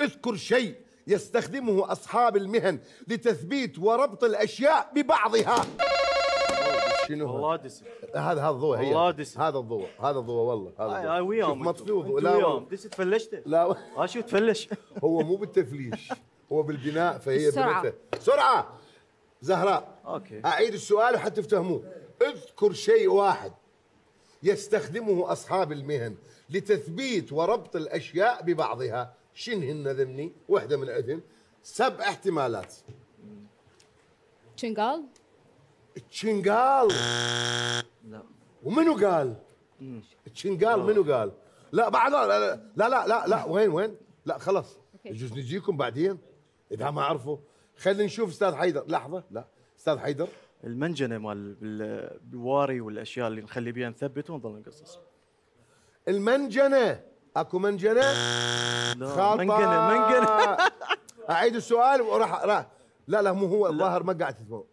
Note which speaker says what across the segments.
Speaker 1: اذكر شيء يستخدمه أصحاب المهن لتثبيت وربط الأشياء ببعضها شنو والله دسم هذا هذا الضوء هي دسم هذا الضوء هذا الضوء والله هذا آه، الضوء آه، وياهم مطفي وضوء لا وياهم دس تفلشت لا شو تفلش هو مو بالتفليش هو بالبناء فهي بنته سرعه زهراء اوكي اعيد السؤال حتى تفتهموه اذكر شيء واحد يستخدمه اصحاب المهن لتثبيت وربط الاشياء ببعضها شنهن ذمني وحده من أذن سبع احتمالات تشنقال تشنقال لا ومنو قال تشنقال منو قال لا بعد لا لا لا لا, لا وين وين لا خلاص يجوز نجيكم بعدين اذا ما عرفوا خلينا نشوف استاذ حيدر لحظه لا استاذ حيدر المنجنه مال بالواري والاشياء اللي نخلي بها نثبت ونضل نقصص المنجنه اكو منجنه نعم. خالطه منجنه منجنه اعيد السؤال وراح راح لا لا مو هو الظاهر ما قاعد تسمعه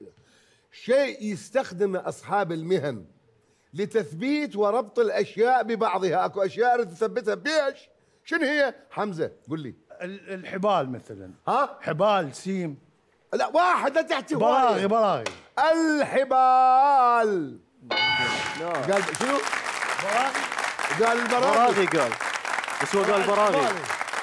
Speaker 1: شيء يستخدم اصحاب المهن لتثبيت وربط الاشياء ببعضها اكو اشياء تثبتها بيش شنو هي حمزه قل لي الحبال مثلا ها حبال سيم لا واحد لا تحكي براغي براغي الحبال قال شنو براغي قال البراغي براغي قال بس هو قال براغي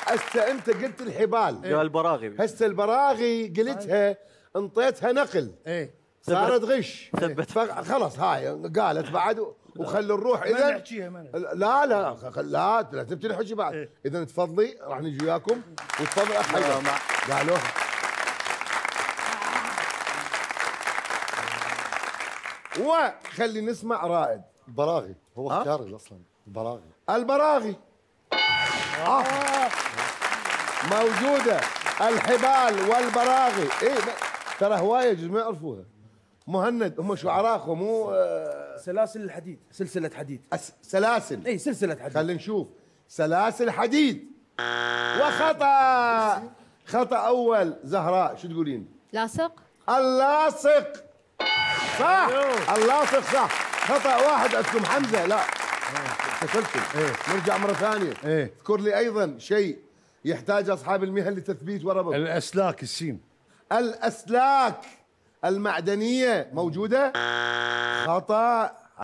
Speaker 1: هسه انت قلت الحبال إيه. قال إيه؟ براغي هسه البراغي قلتها انطيتها نقل ايه صارت غش ثبت خلص هاي قالت بعد وخلي نروح اذا لا لا لا لا تبتدي تحكي بعد إيه؟ اذا تفضلي راح نجي وياكم وتفضل احلى قالوا وخلي نسمع رائد براغي هو اختياري اصلا البراغي البراغي آه. موجوده الحبال والبراغي إيه ترى هوايه جزء ما يعرفوها مهند هم شعراء مو آه سلاسل الحديد سلسله حديد سلاسل إيه سلسله حديد خلينا نشوف سلاسل حديد وخطا خطا اول زهراء شو تقولين لاصق اللاصق صح أيوه. اللاصق صح خطا واحد أسلم حمزه لا اتصلتي إيه؟ نرجع مره ثانيه إيه؟ اذكر لي ايضا شيء يحتاج اصحاب المهن لتثبيت وربط الاسلاك السين الاسلاك المعدنيه موجوده خطا